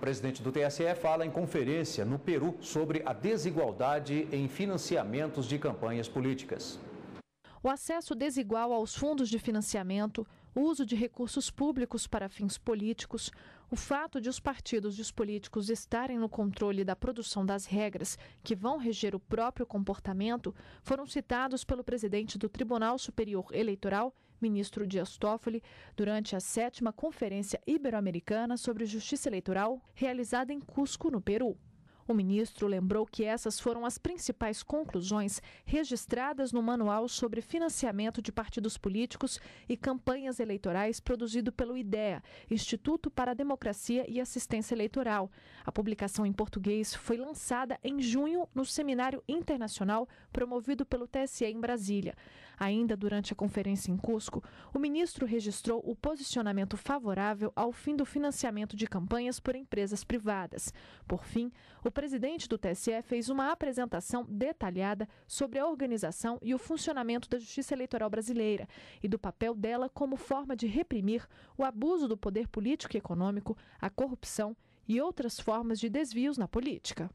O presidente do TSE fala em conferência no Peru sobre a desigualdade em financiamentos de campanhas políticas. O acesso desigual aos fundos de financiamento, o uso de recursos públicos para fins políticos, o fato de os partidos e os políticos estarem no controle da produção das regras que vão reger o próprio comportamento foram citados pelo presidente do Tribunal Superior Eleitoral ministro Dias Toffoli, durante a sétima Conferência Ibero-Americana sobre Justiça Eleitoral, realizada em Cusco, no Peru. O ministro lembrou que essas foram as principais conclusões registradas no Manual sobre Financiamento de Partidos Políticos e Campanhas Eleitorais produzido pelo IDEA, Instituto para a Democracia e Assistência Eleitoral. A publicação em português foi lançada em junho no Seminário Internacional promovido pelo TSE em Brasília. Ainda durante a conferência em Cusco, o ministro registrou o posicionamento favorável ao fim do financiamento de campanhas por empresas privadas. Por fim, o presidente do TSE fez uma apresentação detalhada sobre a organização e o funcionamento da Justiça Eleitoral Brasileira e do papel dela como forma de reprimir o abuso do poder político e econômico, a corrupção e outras formas de desvios na política.